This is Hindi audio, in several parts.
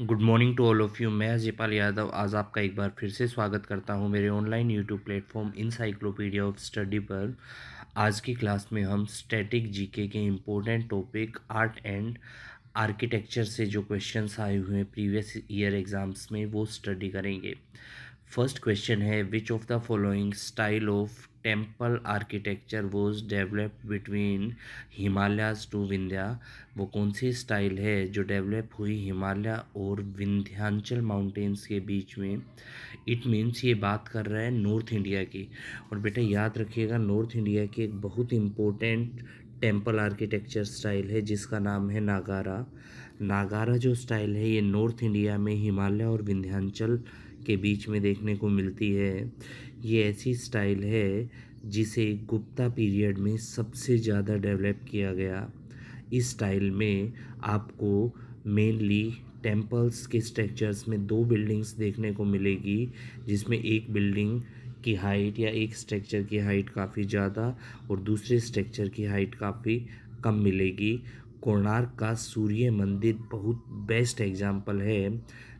good morning to all of you मैं अजयपाल यादव आज आपका एक बार फिर से स्वागत करता हूं मेरे online YouTube platform encyclopedia of study पर आज की क्लास में हम स्टैटिक जीके के important topic art and architecture से जो क्वेश्चंस आए हुए हैं प्रीवियस ईयर एग्ज़ाम्स में वो स्टडी करेंगे फर्स्ट क्वेश्चन है which of the following style of temple architecture was develop between Himalayas to Vindhya वो कौन सी स्टाइल है जो डेवलप हुई हिमालय और विंध्यांचल माउंटेन्स के बीच में इट मीन्स ये बात कर रहा है नॉर्थ इंडिया की और बेटा याद रखिएगा नॉर्थ इंडिया की एक बहुत इम्पोर्टेंट टेम्पल आर्किटेक्चर स्टाइल है जिसका नाम है नागारा नागारा जो स्टाइल है ये नॉर्थ इंडिया में हिमालय और विंध्यांचल के बीच में देखने को मिलती है ये ऐसी स्टाइल है जिसे गुप्ता पीरियड में सबसे ज़्यादा डेवलप किया गया इस स्टाइल में आपको मेनली टेम्पल्स के स्ट्रक्चर्स में दो बिल्डिंग्स देखने को मिलेगी जिसमें एक बिल्डिंग की हाइट या एक स्ट्रक्चर की हाइट काफ़ी ज़्यादा और दूसरे स्ट्रक्चर की हाइट काफ़ी कम मिलेगी कोणार्क का सूर्य मंदिर बहुत बेस्ट एग्जाम्पल है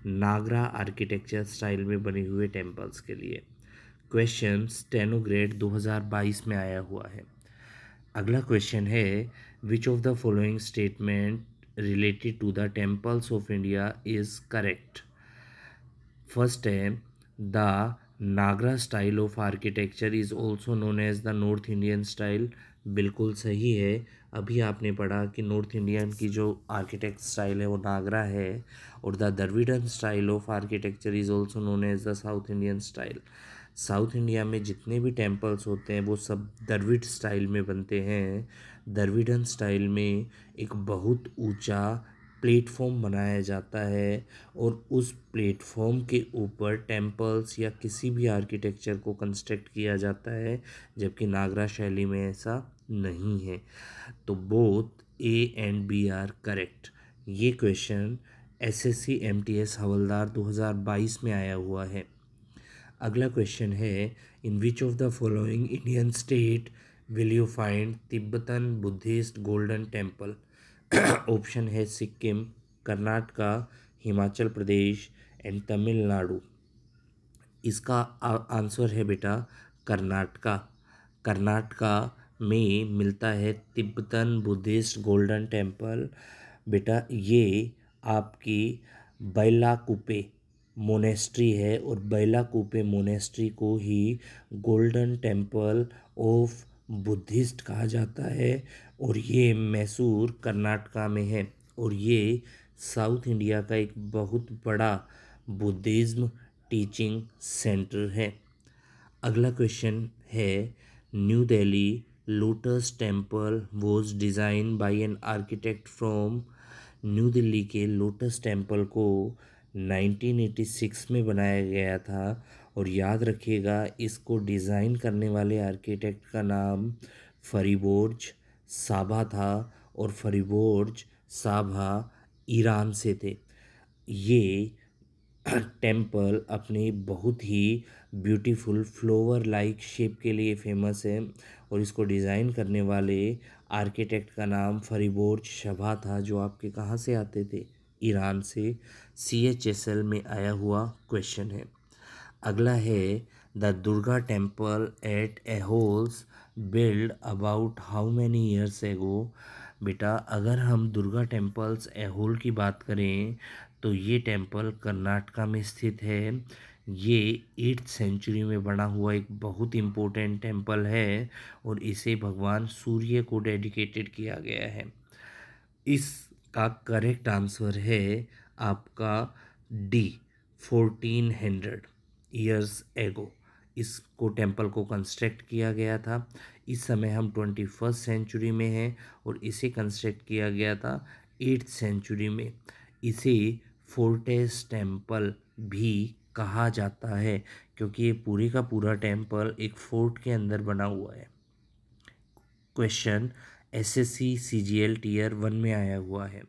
नागरा आर्किटेक्चर स्टाइल में बने हुए टेम्पल्स के लिए क्वेश्चन टेनो ग्रेड 2022 में आया हुआ है अगला क्वेश्चन है which of the following statement related to the temples of India is correct first है the Nagara style of architecture is also known as the North Indian style बिल्कुल सही है अभी आपने पढ़ा कि नॉर्थ इंडियन की जो आर्किटेक्ट स्टाइल है वो नागरा है और the Dravidian style of architecture is also known as the South Indian style South India में जितने भी टेम्पल्स होते हैं वो सब दरविड स्टाइल में बनते हैं दरविडन स्टाइल में एक बहुत ऊंचा प्लेटफॉर्म बनाया जाता है और उस प्लेटफॉर्म के ऊपर टेम्पल्स या किसी भी आर्किटेक्चर को कंस्ट्रक्ट किया जाता है जबकि नागरा शैली में ऐसा नहीं है तो both A and B are correct ये question S S C M T S हवलदार दो हज़ार बाईस में आया हुआ है अगला क्वेश्चन है in which of the following Indian state will you find Tibetan Buddhist golden temple option है सिक्किम कर्नाटका हिमाचल प्रदेश एंड तमिलनाडु इसका आंसर है बेटा कर्नाटका कर्नाटका में मिलता है तिब्बतन बुद्धिस्ट गोल्डन टेम्पल बेटा ये आपकी बैलाकुपे मोनेस्ट्री है और कूपे मोनेस्ट्री को ही गोल्डन टेम्पल ऑफ बुद्धिस्ट कहा जाता है और ये मैसूर कर्नाटका में है और ये साउथ इंडिया का एक बहुत बड़ा बुद्धिज़्म टीचिंग सेंटर है अगला क्वेश्चन है new Delhi lotus temple was design by an architect from new Delhi के लोटस टेम्पल को 1986 में बनाया गया था और याद रखिएगा इसको डिज़ाइन करने वाले आर्किटेक्ट का नाम फरीबोर्ज साबा था और फरीबोर्ज साबा ईरान से थे ये टेम्पल अपने बहुत ही ब्यूटीफुल फ्लोवर लाइक शेप के लिए फेमस है और इसको डिज़ाइन करने वाले आर्किटेक्ट का नाम फरीबोर्ज शबा था जो आपके कहाँ से आते थे ईरान से सी एच एस एल में आया हुआ क्वेश्चन है अगला है the Durga temple at Aihole build about how many years ago बेटा अगर हम दुर्गा टेम्पल्स एहोल की बात करें तो ये टेम्पल कर्नाटका में स्थित है ये एट्थ सेंचुरी में बना हुआ एक बहुत इम्पोर्टेंट टेम्पल है और इसे भगवान सूर्य को डेडिकेटेड किया गया है इस का करेक्ट आंसर है आपका D fourteen hundred years ago इसको टेम्पल को कंस्ट्रक्ट किया गया था इस समय हम ट्वेंटी फर्स्ट सेंचुरी में हैं और इसे कंस्ट्रक्ट किया गया था एट्थ सेंचुरी में इसे फोर्टेस टेम्पल भी कहा जाता है क्योंकि ये पूरे का पूरा टेम्पल एक फोर्ट के अंदर बना हुआ है question S S C C G L tier one में आया हुआ है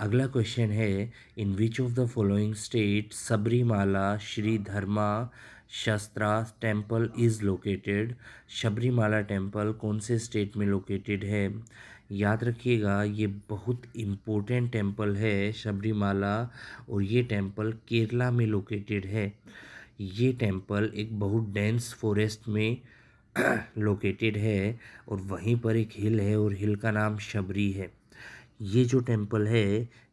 अगला क्वेश्चन है in which of the following state Sabarimala Shri Dharma Sastha temple is located Sabarimala temple कौन से स्टेट में लोकेटेड है याद रखिएगा ये बहुत इम्पोर्टेंट टेम्पल है शबरीमाला और ये टेम्पल केरला में लोकेटेड है ये टेम्पल एक बहुत डेंस फॉरेस्ट में लोकेटेड है और वहीं पर एक हिल है और हिल का नाम शबरी है ये जो टेम्पल है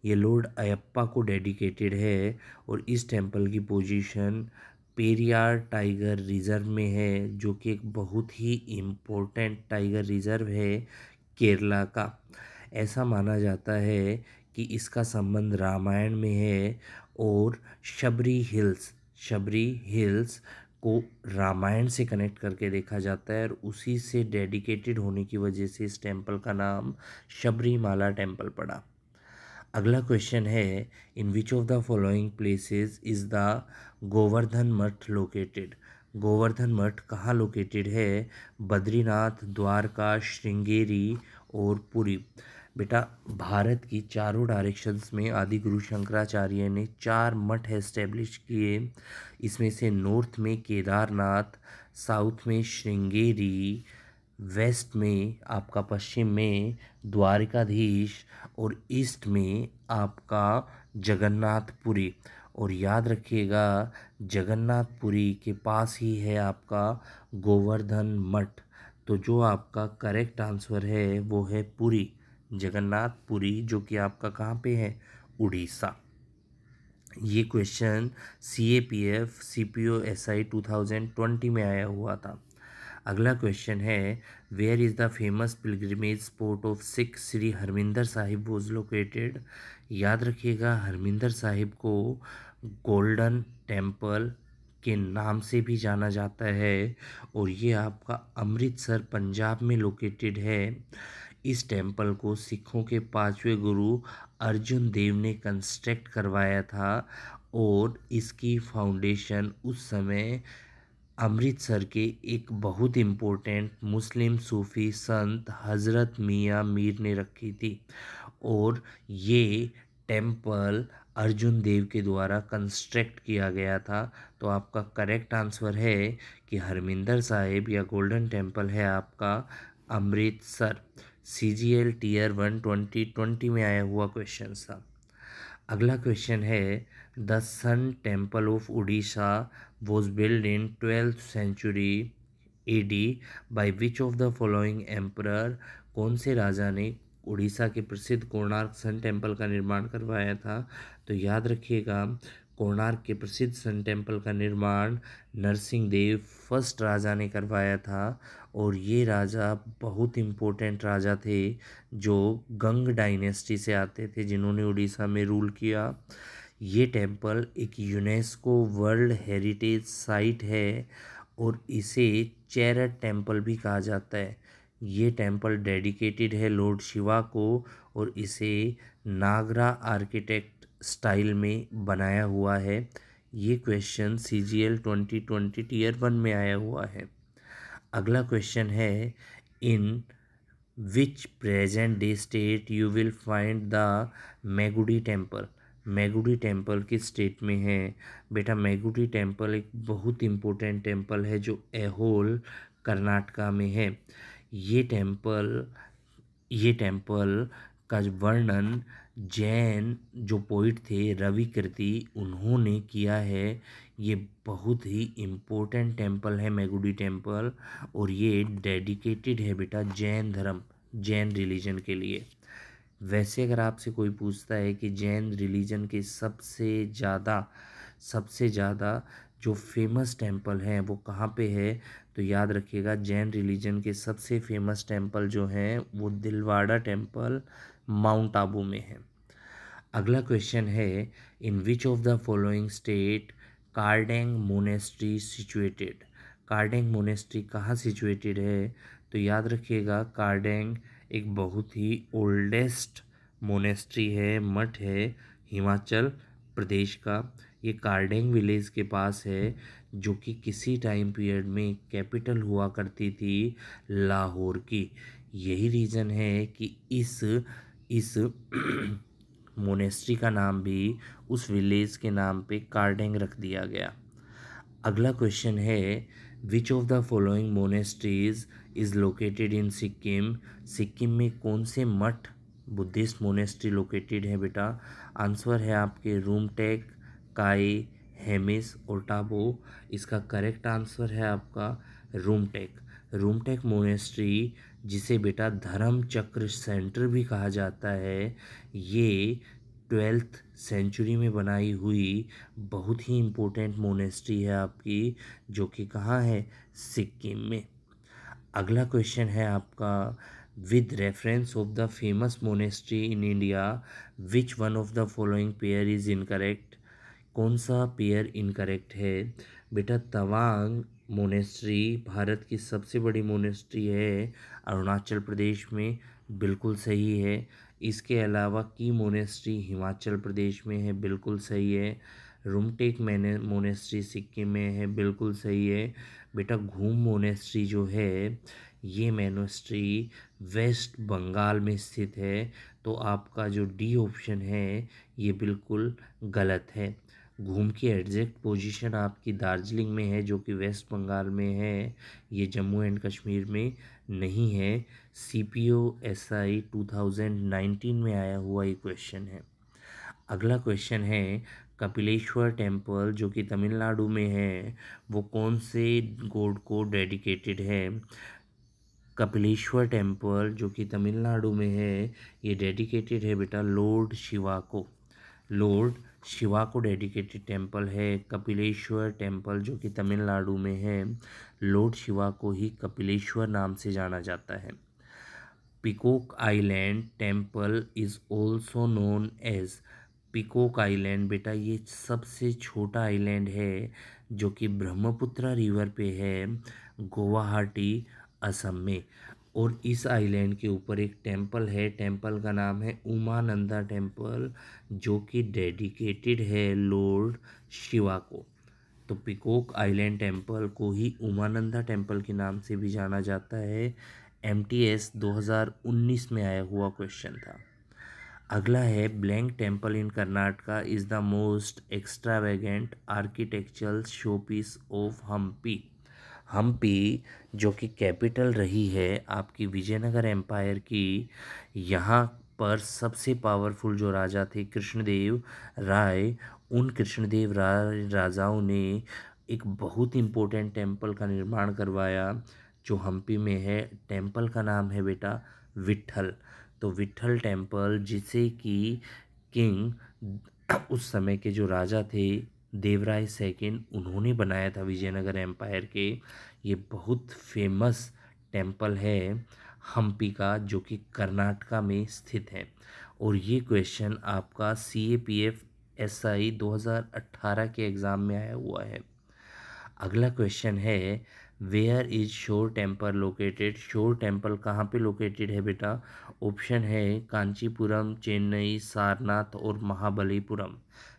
ये लॉर्ड अयप्पा को डेडिकेटेड है और इस टेम्पल की पोजीशन पेरियार टाइगर रिज़र्व में है जो कि एक बहुत ही इम्पोर्टेंट टाइगर रिज़र्व है केरला का ऐसा माना जाता है कि इसका संबंध रामायण में है और शबरी हिल्स शबरी हिल्स को रामायण से कनेक्ट करके देखा जाता है और उसी से डेडिकेटेड होने की वजह से इस टेम्पल का नाम शबरीमाला टेम्पल पड़ा अगला क्वेश्चन है in which of the following places is the Govardhan Math located Govardhan मठ कहाँ लोकेटेड है बद्रीनाथ द्वारका श्रृंगेरी और पुरी बेटा भारत की चारों डायरेक्शंस में आदि गुरु शंकराचार्य ने चार मठ एस्टेब्लिश किए इसमें से नॉर्थ में केदारनाथ साउथ में श्रृंगेरी वेस्ट में आपका पश्चिम में द्वारिकाधीश और ईस्ट में आपका जगन्नाथपुरी और याद रखिएगा जगन्नाथपुरी के पास ही है आपका गोवर्धन मठ तो जो आपका करेक्ट आंसर है वो है पुरी जगन्नाथपुरी जो कि आपका कहाँ पे है उड़ीसा ये question C A P F C P O S I two thousand twenty में आया हुआ था अगला क्वेश्चन है where is the famous pilgrimage spot of Sikh Shri Harmandir Sahib was located याद रखिएगा हरमिंदर साहिब को गोल्डन टेम्पल के नाम से भी जाना जाता है और ये आपका अमृतसर पंजाब में लोकेटेड है इस टेम्पल को सिखों के पाँचवें गुरु अर्जुन देव ने कंस्ट्रक्ट करवाया था और इसकी फाउंडेशन उस समय अमृतसर के एक बहुत इम्पोर्टेंट मुस्लिम सूफ़ी संत हज़रत मियाँ मीर ने रखी थी और ये टेम्पल अर्जुन देव के द्वारा कंस्ट्रक्ट किया गया था तो आपका करेक्ट आंसर है कि हरमिंदर साहिब या गोल्डन टेम्पल है आपका Amritsar C G L tier one twenty twenty में आया हुआ क्वेश्चन था अगला क्वेश्चन है the sun temple of Orissa was build in twelfth century A D by which of the following emperor कौन से राजा ने उड़ीसा के प्रसिद्ध कोणार्क सन टेम्पल का निर्माण करवाया था तो याद रखिएगा कोणार्क के प्रसिद्ध सन टेम्पल का निर्माण नरसिंह देव फर्स्ट राजा ने करवाया था और ये राजा बहुत इम्पोर्टेंट राजा थे जो गंग डायनेस्टी से आते थे जिन्होंने उड़ीसा में रूल किया ये टेम्पल एक यूनेस्को वर्ल्ड हेरिटेज साइट है और इसे चैरट टेम्पल भी कहा जाता है ये टेम्पल डेडिकेटेड है लॉर्ड शिवा को और इसे नागरा आर्किटेक्ट स्टाइल में बनाया हुआ है ये question C G L twenty twenty tier one में आया हुआ है अगला क्वेश्चन है in which present day state you will find the Magudi temple Magudi temple किस स्टेट में है बेटा मैगुडी टेम्पल एक बहुत इम्पोर्टेंट टेम्पल है जो एहोल कर्नाटका में है ये टेम्पल ये टेम्पल का वर्णन जैन जो पोइट थे रवि कृति उन्होंने किया है ये बहुत ही इम्पोर्टेंट टेम्पल है मैगुडी टेम्पल और ये डेडिकेटेड है बेटा जैन धर्म जैन रिलीजन के लिए वैसे अगर आपसे कोई पूछता है कि जैन रिलीजन के सबसे ज़्यादा सबसे ज़्यादा जो फेमस टेम्पल हैं वो कहाँ पे है तो याद रखिएगा जैन रिलीजन के सबसे फेमस टेम्पल जो हैं वो दिलवाड़ा टेम्पल माउंट आबू में है अगला क्वेश्चन है in which of the following state Kardang monastery situated Kardang monastery कहाँ सिचुएटेड है तो याद रखिएगा कार्डेंग एक बहुत ही ओल्डेस्ट मोनेस्ट्री है मठ है हिमाचल प्रदेश का ये कार्डेंग विलेज के पास है जो कि किसी टाइम पीरियड में कैपिटल हुआ करती थी लाहौर की यही रीज़न है कि इस इस मोनेस्ट्री का नाम भी उस विलेज के नाम पे कार्डेंग रख दिया गया अगला क्वेश्चन है which of the following monasteries is located in Sikkim Sikkim में कौन से मठ बुद्धिस्ट मोनेस्ट्री लोकेटेड है बेटा आंसर है आपके रूमटेक काई हेमिस और टाबो इसका करेक्ट आंसर है आपका रूमटेक रूमटेक मोनेस्ट्री जिसे बेटा धर्म चक्र सेंटर भी कहा जाता है ये ट्वेल्थ सेंचुरी में बनाई हुई बहुत ही इम्पोर्टेंट मोनेस्ट्री है आपकी जो कि कहाँ है सिक्किम में अगला क्वेश्चन है आपका with reference of the famous monastery in India which one of the following pair is incorrect कौन सा पेयर इनकरेक्ट है बेटा तवांग मोनेस्ट्री भारत की सबसे बड़ी मोनेस्ट्री है अरुणाचल प्रदेश में बिल्कुल सही है इसके अलावा की मोनेस्ट्री हिमाचल प्रदेश में है बिल्कुल सही है रुमटेक मैने मोनेस्ट्री सिक्किम में है बिल्कुल सही है बेटा घूम मोनेस्ट्री जो है ये मोनेस्ट्री वेस्ट बंगाल में स्थित है तो आपका जो डी ऑप्शन है ये बिल्कुल गलत है घूम के एग्जैक्ट पोजीशन आपकी दार्जिलिंग में है जो कि वेस्ट बंगाल में है ये जम्मू एंड कश्मीर में नहीं है C P O S I two thousand nineteen में आया हुआ ये क्वेश्चन है अगला क्वेश्चन है कपिलेश्वर टेम्पल जो कि तमिलनाडु में है वो कौन से गोड को डेडिकेटेड है कपिलेश्वर टेम्पल जो कि तमिलनाडु में है ये डेडिकेटेड है बेटा लॉर्ड शिवा को लॉर्ड शिवा को डेडिकेटेड टेम्पल है कपिलेश्वर टेम्पल जो कि तमिलनाडु में है लॉर्ड शिवा को ही कपिलेश्वर नाम से जाना जाता है peacock island temple is also known as peacock island बेटा ये सबसे छोटा आइलैंड है जो कि ब्रह्मपुत्र रिवर पे है गुवाहाटी असम में और इस आइलैंड के ऊपर एक टेंपल है टेंपल का नाम है उमानंदा टेंपल जो कि डेडिकेटेड है लॉर्ड शिवा को तो पिकोक आइलैंड टेंपल को ही उमानंदा टेंपल के नाम से भी जाना जाता है एम टी एस दो हज़ार उन्नीस में आया हुआ क्वेश्चन था अगला है blank temple in Karnataka is the most extravagant architectural showpiece of Hampi Hampi जो कि कैपिटल रही है आपकी विजयनगर एम्पायर की यहाँ पर सबसे पावरफुल जो राजा थे कृष्णदेव राय उन कृष्णदेव राय राजाओं ने एक बहुत इम्पोर्टेंट टेम्पल का निर्माण करवाया जो हम्पी में है टेम्पल का नाम है बेटा विट्ठल तो विट्ठल टेम्पल जिसे कि किंग उस समय के जो राजा थे देवराय सेकेंड उन्होंने बनाया था विजयनगर एम्पायर के ये बहुत फेमस टेम्पल है हम्पी का जो कि कर्नाटका में स्थित है और ये क्वेश्चन आपका C A P F S I दो हज़ार अट्ठारह के एग्ज़ाम में आया हुआ है अगला क्वेश्चन है where is shore temple located shore temple कहाँ पे लोकेटेड है बेटा ऑप्शन है कांचीपुरम चेन्नई सारनाथ और महाबलीपुरम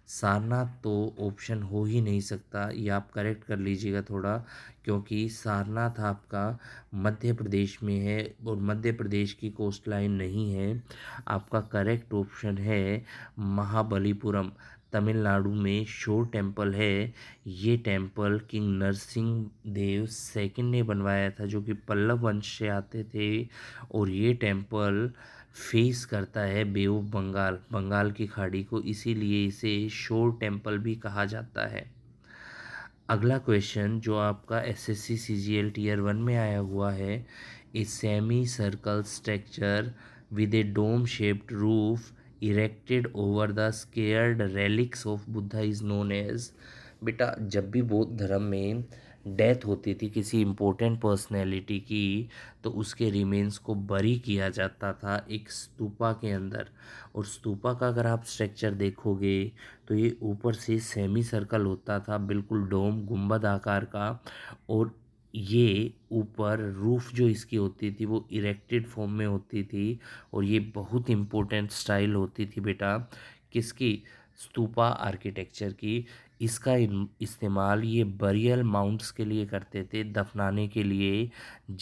सारनाथ तो ऑप्शन हो ही नहीं सकता ये आप करेक्ट कर लीजिएगा थोड़ा क्योंकि सारनाथ आपका मध्य प्रदेश में है और मध्य प्रदेश की कोस्ट लाइन नहीं है आपका करेक्ट ऑप्शन है महाबलीपुरम तमिलनाडु में शोर टेम्पल है ये temple king Narasimha Deva second ने बनवाया था जो कि पल्लव वंश से आते थे और ये टेम्पल फेस करता है बे ऑफ बंगाल बंगाल की खाड़ी को इसीलिए इसे शोर टेम्पल भी कहा जाता है अगला क्वेश्चन जो आपका S S C C G L tier one में आया हुआ है a semi circle structure with a dome shaped roof erected over the sacred relics of Buddha is known as बेटा जब भी बौद्ध धर्म में डेथ होती थी किसी इम्पोर्टेंट पर्सनैलिटी की तो उसके रिमेन्स को बरी किया जाता था एक स्तूपा के अंदर और स्तूपा का अगर आप स्ट्रक्चर देखोगे तो ये ऊपर से सेमी सर्कल होता था बिल्कुल डोम गुंबद आकार का और ये ऊपर रूफ़ जो इसकी होती थी वो इरेक्टेड फॉर्म में होती थी और ये बहुत इम्पोर्टेंट स्टाइल होती थी बेटा किसकी स्तूपा आर्किटेक्चर की इसका इस्तेमाल ये बरियल माउंट्स के लिए करते थे दफनाने के लिए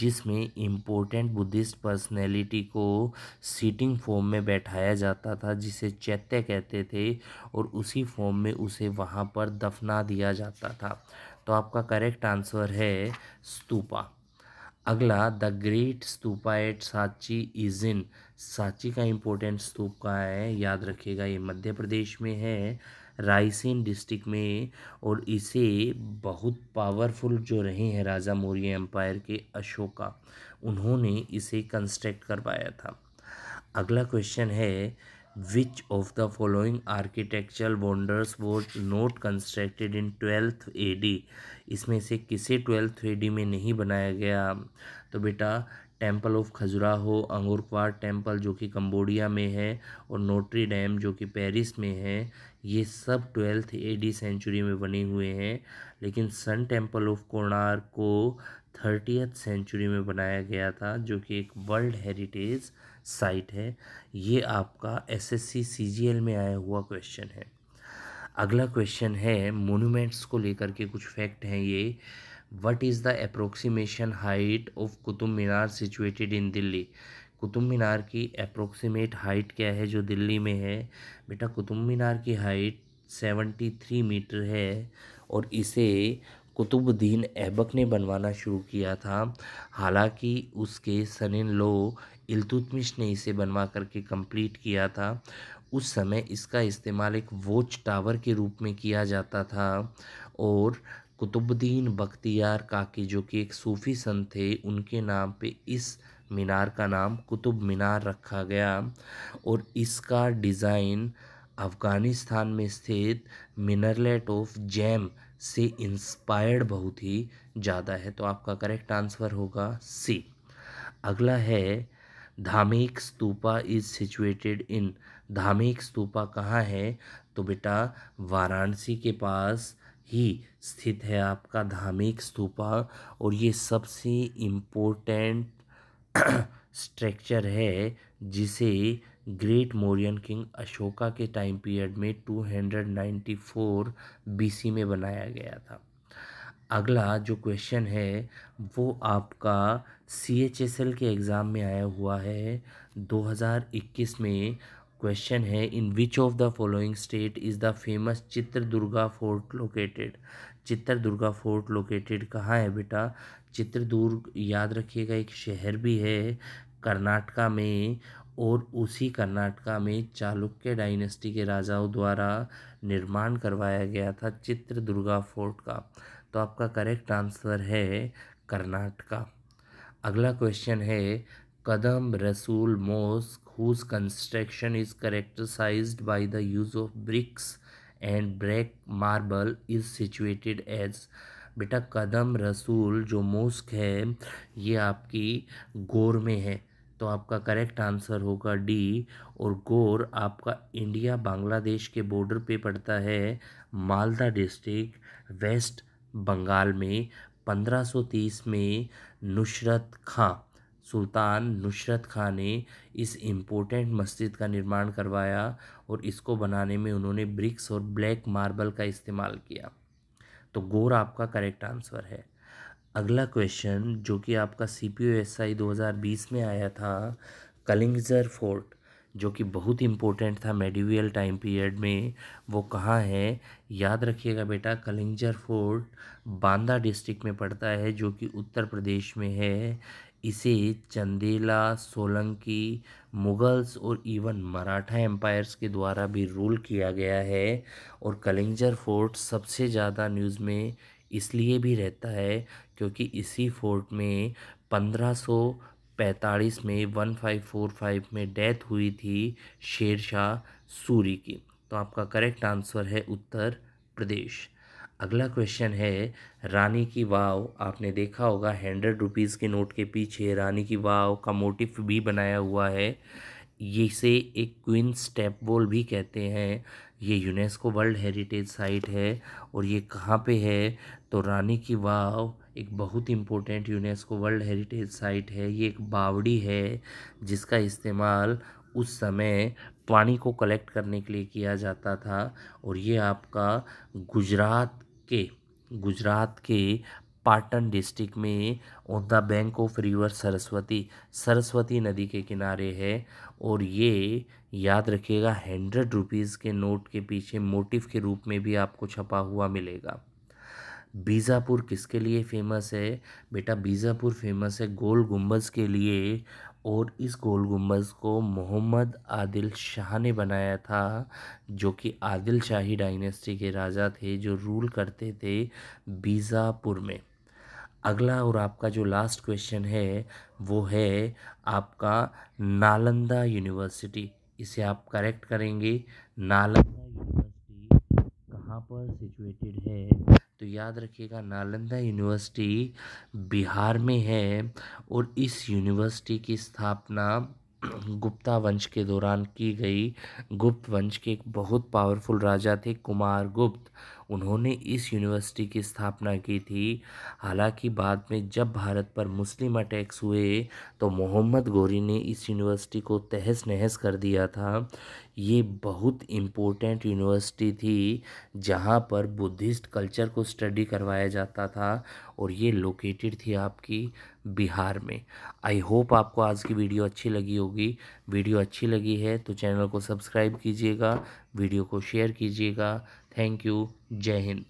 जिसमें इम्पोर्टेंट बुद्धिस्ट पर्सनैलिटी को सीटिंग फॉर्म में बैठाया जाता था जिसे चैत्य कहते थे और उसी फॉर्म में उसे वहाँ पर दफना दिया जाता था तो आपका करेक्ट आंसर है स्तूपा अगला द ग्रेट स्तूपा एट साची इज इन साची का इम्पोर्टेंट स्तूप का है याद रखिएगा ये मध्य प्रदेश में है रायसेन डिस्ट्रिक्ट में और इसे बहुत पावरफुल जो रहे हैं राजा मौर्य एम्पायर के अशोका उन्होंने इसे कंस्ट्रक्ट करवाया था अगला क्वेश्चन है which of the following architectural architectural was not constructed in twelfth A D इसमें से किसे ए डी में नहीं बनाया गया तो बेटा temple of Khajuraho Angkor Wat temple जो कि कंबोडिया में है और नोट्री डैम जो कि पेरिस में है ये सब ट्वेल्थ एडी सेंचुरी में बने हुए हैं लेकिन सन टेम्पल ऑफ कोणार को थर्टियथ सेंचुरी में बनाया गया था जो कि एक वर्ल्ड हेरिटेज साइट है ये आपका एसएससी सीजीएल में आया हुआ क्वेश्चन है अगला क्वेश्चन है मोनूमेंट्स को लेकर के कुछ फैक्ट हैं ये what is the approximation height of Qutub Minar situated in Delhi Qutub Minar की अप्रोक्सीमेट हाइट क्या है जो दिल्ली में है बेटा कुतुब मीनार की हाइट सेवेंटी थ्री मीटर है और इसे कुतुबुद्दीन ऐबक ने बनवाना शुरू किया था हालांकि उसके सनिन लो इलतुतमिश ने इसे बनवा करके कंप्लीट किया था उस समय इसका इस्तेमाल एक वॉच टावर के रूप में किया जाता था और कुतुबुद्दीन बख्तियार काकी जो कि एक सूफ़ी सन थे उनके नाम पे इस मीनार का नाम कुतुब मीनार रखा गया और इसका डिज़ाइन अफ़गानिस्तान में स्थित मिनरलेट ऑफ जैम से इंस्पायर्ड बहुत ही ज़्यादा है तो आपका करेक्ट आंसर होगा सी अगला है Dhamek stupa is situated in Dhamek stupa कहाँ है तो बेटा वाराणसी के पास ही स्थित है आपका धामिक स्तूपा और ये सबसे इम्पोर्टेंट स्ट्रक्चर है जिसे ग्रेट मौर्यन किंग अशोका के टाइम पीरियड में 294 बीसी में बनाया गया था अगला जो क्वेश्चन है वो आपका सी एच एस एल के एग्ज़ाम में आया हुआ है 2021 में क्वेश्चन है in which of the following state is the famous Chitradurga fort located Chitradurga fort located कहाँ है बेटा चित्रदुर्ग याद रखिएगा एक शहर भी है कर्नाटका में और उसी कर्नाटका में चालुक्य डायनेस्टी के राजाओं द्वारा निर्माण करवाया गया था चित्रदुर्गा फोर्ट का तो आपका करेक्ट आंसर है कर्नाटका अगला क्वेश्चन है Qadam Rasool mosque whose construction is characterised by the use of bricks and black marble is situated as बेटा कदम रसूल जो मोस्क है ये आपकी गोर में है तो आपका करेक्ट आंसर होगा डी और गोर आपका इंडिया बांग्लादेश के बॉर्डर पे पड़ता है मालदा डिस्ट्रिक्ट वेस्ट बंगाल में 1530 में नुसरत खां सुल्तान नुसरत खां ने इस इम्पोर्टेंट मस्जिद का निर्माण करवाया और इसको बनाने में उन्होंने ब्रिक्स और ब्लैक मार्बल का इस्तेमाल किया तो गोर आपका करेक्ट आंसर है अगला क्वेश्चन जो कि आपका सी पी ओ एस आई दो हज़ार बीस में आया था कलिंगजर फोर्ट जो कि बहुत इम्पोर्टेंट था मेडिवियल टाइम पीरियड में वो कहाँ है याद रखिएगा बेटा कलिंगजर फोर्ट बांदा डिस्ट्रिक्ट में पड़ता है जो कि उत्तर प्रदेश में है इसे चंदेला सोलंकी मुगल्स और इवन मराठा एम्पायर्स के द्वारा भी रूल किया गया है और कलिंजर फोर्ट सबसे ज़्यादा न्यूज़ में इसलिए भी रहता है क्योंकि इसी फोर्ट में पंद्रह सौ पैंतालीस में वन फाइव फोर फाइव में डेथ हुई थी शेर शाह सूरी की तो आपका करेक्ट आंसर है उत्तर प्रदेश अगला क्वेश्चन है रानी की वाव आपने देखा होगा हंड्रेड रुपीज़ के नोट के पीछे रानी की वाव का मोटिफ भी बनाया हुआ है इसे एक क्वीन स्टेप बोल भी कहते हैं ये यूनेस्को वर्ल्ड हेरिटेज साइट है और ये कहाँ पे है तो रानी की वाव एक बहुत important UNESCO world heritage site है ये एक बावड़ी है जिसका इस्तेमाल उस समय पानी को कलेक्ट करने के लिए किया जाता था और ये आपका गुजरात के गुजरात के पाटन डिस्ट्रिक्ट में on the bank of river Saraswati Saraswati नदी के किनारे है और ये याद रखिएगा हंड्रेड रुपीज़ के नोट के पीछे मोटिव के रूप में भी आपको छपा हुआ मिलेगा बीजापुर किसके लिए फेमस है बेटा बीजापुर फेमस है गोल गुम्बज के लिए और इस गोल गुम्बज को मोहम्मद आदिल शाह ने बनाया था जो कि आदिल शाही डायनेस्टी के राजा थे जो रूल करते थे बीजापुर में अगला और आपका जो लास्ट क्वेश्चन है वो है आपका नालंदा यूनिवर्सिटी इसे आप करेक्ट करेंगे नालंदा यूनिवर्सिटी कहाँ पर सिचुएटेड है तो याद रखिएगा नालंदा यूनिवर्सिटी बिहार में है और इस यूनिवर्सिटी की स्थापना गुप्ता वंश के दौरान की गई गुप्त वंश के एक बहुत पावरफुल राजा थे कुमार गुप्त उन्होंने इस यूनिवर्सिटी की स्थापना की थी हालांकि बाद में जब भारत पर मुस्लिम अटैक्स हुए तो मोहम्मद गोरी ने इस यूनिवर्सिटी को तहस नहस कर दिया था ये बहुत इम्पोर्टेंट यूनिवर्सिटी थी जहाँ पर बुद्धिस्ट कल्चर को स्टडी करवाया जाता था और ये लोकेटेड थी आपकी बिहार में आई होप आपको आज की वीडियो अच्छी लगी होगी वीडियो अच्छी लगी है तो चैनल को सब्सक्राइब कीजिएगा वीडियो को शेयर कीजिएगा थैंक यू जय हिंद